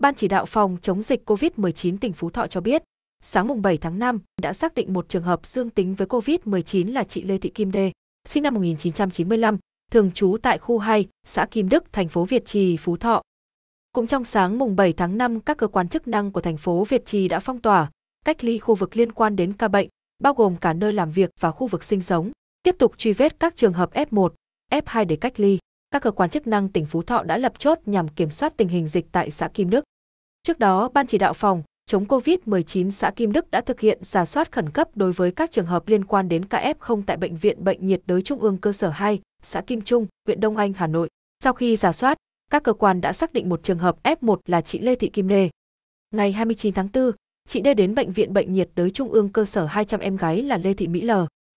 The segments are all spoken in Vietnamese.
Ban chỉ đạo phòng chống dịch COVID-19 tỉnh Phú Thọ cho biết, sáng mùng 7 tháng 5 đã xác định một trường hợp dương tính với COVID-19 là chị Lê Thị Kim Đê, sinh năm 1995, thường trú tại khu 2, xã Kim Đức, thành phố Việt Trì, Phú Thọ. Cũng trong sáng mùng 7 tháng 5, các cơ quan chức năng của thành phố Việt Trì đã phong tỏa, cách ly khu vực liên quan đến ca bệnh, bao gồm cả nơi làm việc và khu vực sinh sống, tiếp tục truy vết các trường hợp F1, F2 để cách ly các cơ quan chức năng tỉnh Phú Thọ đã lập chốt nhằm kiểm soát tình hình dịch tại xã Kim Đức. Trước đó, Ban chỉ đạo phòng chống COVID-19 xã Kim Đức đã thực hiện giả soát khẩn cấp đối với các trường hợp liên quan đến KF0 tại Bệnh viện Bệnh nhiệt đới Trung ương cơ sở 2, xã Kim Trung, huyện Đông Anh, Hà Nội. Sau khi giả soát, các cơ quan đã xác định một trường hợp F1 là chị Lê Thị Kim Lê. Ngày 29 tháng 4, chị Lê đến Bệnh viện Bệnh nhiệt đới Trung ương cơ sở 200 em gái là Lê Thị Mỹ L,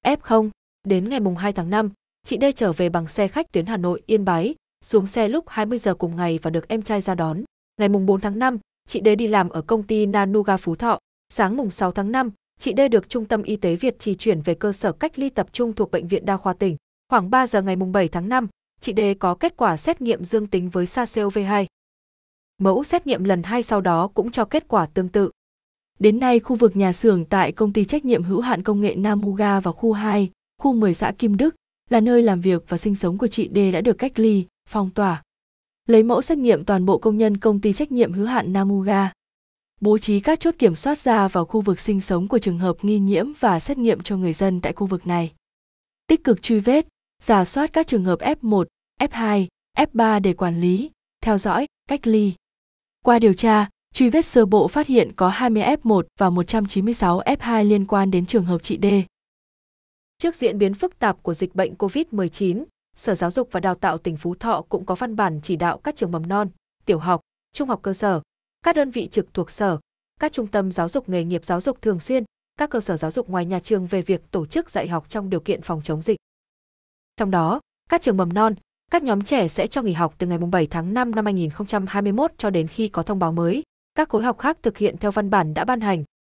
F0. Đến ngày 2 tháng 5, Chị D trở về bằng xe khách tuyến Hà Nội Yên Bái, xuống xe lúc 20 giờ cùng ngày và được em trai ra đón. Ngày mùng 4 tháng 5, chị D đi làm ở công ty Nanuga Phú Thọ. Sáng mùng 6 tháng 5, chị D được Trung tâm Y tế Việt trì chuyển về cơ sở cách ly tập trung thuộc Bệnh viện Đa khoa tỉnh. Khoảng 3 giờ ngày mùng 7 tháng 5, chị D có kết quả xét nghiệm dương tính với SARS-CoV-2. Mẫu xét nghiệm lần 2 sau đó cũng cho kết quả tương tự. Đến nay, khu vực nhà xưởng tại công ty trách nhiệm hữu hạn công nghệ Namuga và khu 2, khu 10 xã Kim Đức, là nơi làm việc và sinh sống của chị D đã được cách ly, phong tỏa. Lấy mẫu xét nghiệm toàn bộ công nhân công ty trách nhiệm hữu hạn Namuga. Bố trí các chốt kiểm soát ra vào khu vực sinh sống của trường hợp nghi nhiễm và xét nghiệm cho người dân tại khu vực này. Tích cực truy vết, giả soát các trường hợp F1, F2, F3 để quản lý, theo dõi, cách ly. Qua điều tra, truy vết sơ bộ phát hiện có 20 F1 và 196 F2 liên quan đến trường hợp chị D. Trước diễn biến phức tạp của dịch bệnh COVID-19, Sở Giáo dục và Đào tạo tỉnh Phú Thọ cũng có văn bản chỉ đạo các trường mầm non, tiểu học, trung học cơ sở, các đơn vị trực thuộc sở, các trung tâm giáo dục nghề nghiệp giáo dục thường xuyên, các cơ sở giáo dục ngoài nhà trường về việc tổ chức dạy học trong điều kiện phòng chống dịch. Trong đó, các trường mầm non, các nhóm trẻ sẽ cho nghỉ học từ ngày 7 tháng 5 năm 2021 cho đến khi có thông báo mới. Các khối học khác thực hiện theo văn bản đã ban hành,